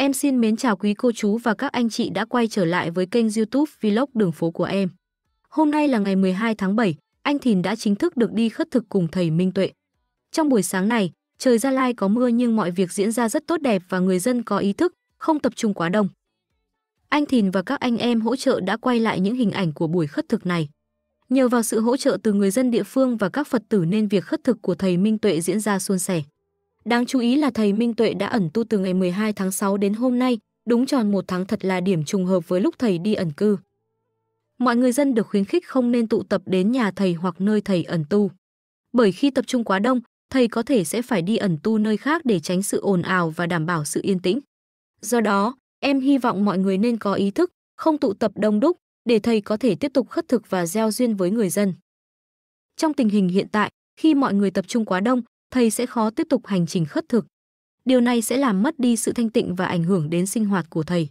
Em xin mến chào quý cô chú và các anh chị đã quay trở lại với kênh YouTube Vlog đường phố của em. Hôm nay là ngày 12 tháng 7, anh Thìn đã chính thức được đi khất thực cùng thầy Minh Tuệ. Trong buổi sáng này, trời Gia Lai có mưa nhưng mọi việc diễn ra rất tốt đẹp và người dân có ý thức, không tập trung quá đông. Anh Thìn và các anh em hỗ trợ đã quay lại những hình ảnh của buổi khất thực này. Nhờ vào sự hỗ trợ từ người dân địa phương và các Phật tử nên việc khất thực của thầy Minh Tuệ diễn ra suôn sẻ. Đáng chú ý là thầy Minh Tuệ đã ẩn tu từ ngày 12 tháng 6 đến hôm nay, đúng tròn một tháng thật là điểm trùng hợp với lúc thầy đi ẩn cư. Mọi người dân được khuyến khích không nên tụ tập đến nhà thầy hoặc nơi thầy ẩn tu. Bởi khi tập trung quá đông, thầy có thể sẽ phải đi ẩn tu nơi khác để tránh sự ồn ào và đảm bảo sự yên tĩnh. Do đó, em hy vọng mọi người nên có ý thức, không tụ tập đông đúc, để thầy có thể tiếp tục khất thực và gieo duyên với người dân. Trong tình hình hiện tại, khi mọi người tập trung quá đông, thầy sẽ khó tiếp tục hành trình khất thực. Điều này sẽ làm mất đi sự thanh tịnh và ảnh hưởng đến sinh hoạt của thầy.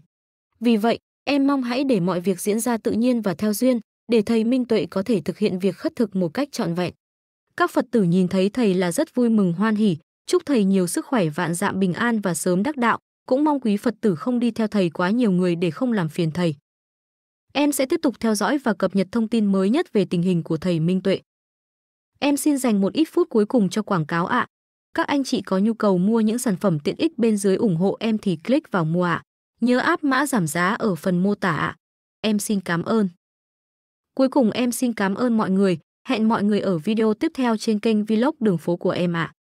Vì vậy, em mong hãy để mọi việc diễn ra tự nhiên và theo duyên, để thầy Minh Tuệ có thể thực hiện việc khất thực một cách trọn vẹn. Các Phật tử nhìn thấy thầy là rất vui mừng hoan hỉ, chúc thầy nhiều sức khỏe vạn dạm bình an và sớm đắc đạo, cũng mong quý Phật tử không đi theo thầy quá nhiều người để không làm phiền thầy. Em sẽ tiếp tục theo dõi và cập nhật thông tin mới nhất về tình hình của thầy Minh Tuệ. Em xin dành một ít phút cuối cùng cho quảng cáo ạ. Các anh chị có nhu cầu mua những sản phẩm tiện ích bên dưới ủng hộ em thì click vào mua ạ. Nhớ áp mã giảm giá ở phần mô tả ạ. Em xin cảm ơn. Cuối cùng em xin cảm ơn mọi người. Hẹn mọi người ở video tiếp theo trên kênh Vlog đường phố của em ạ.